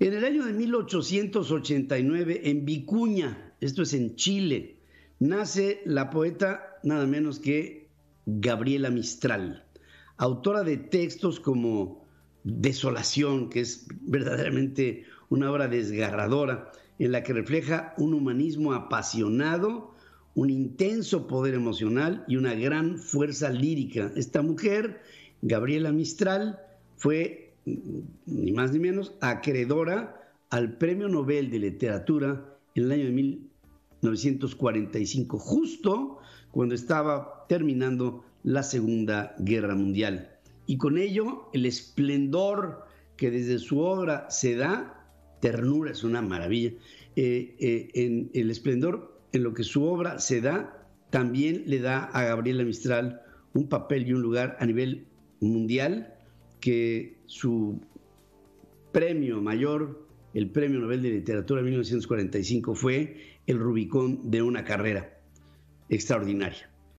En el año de 1889, en Vicuña, esto es en Chile, nace la poeta nada menos que Gabriela Mistral, autora de textos como Desolación, que es verdaderamente una obra desgarradora en la que refleja un humanismo apasionado, un intenso poder emocional y una gran fuerza lírica. Esta mujer, Gabriela Mistral, fue ni más ni menos, acreedora al Premio Nobel de Literatura en el año de 1945, justo cuando estaba terminando la Segunda Guerra Mundial. Y con ello, el esplendor que desde su obra se da, ternura es una maravilla, eh, eh, en el esplendor en lo que su obra se da, también le da a Gabriela Mistral un papel y un lugar a nivel mundial que su premio mayor, el Premio Nobel de Literatura de 1945, fue el Rubicón de una carrera extraordinaria.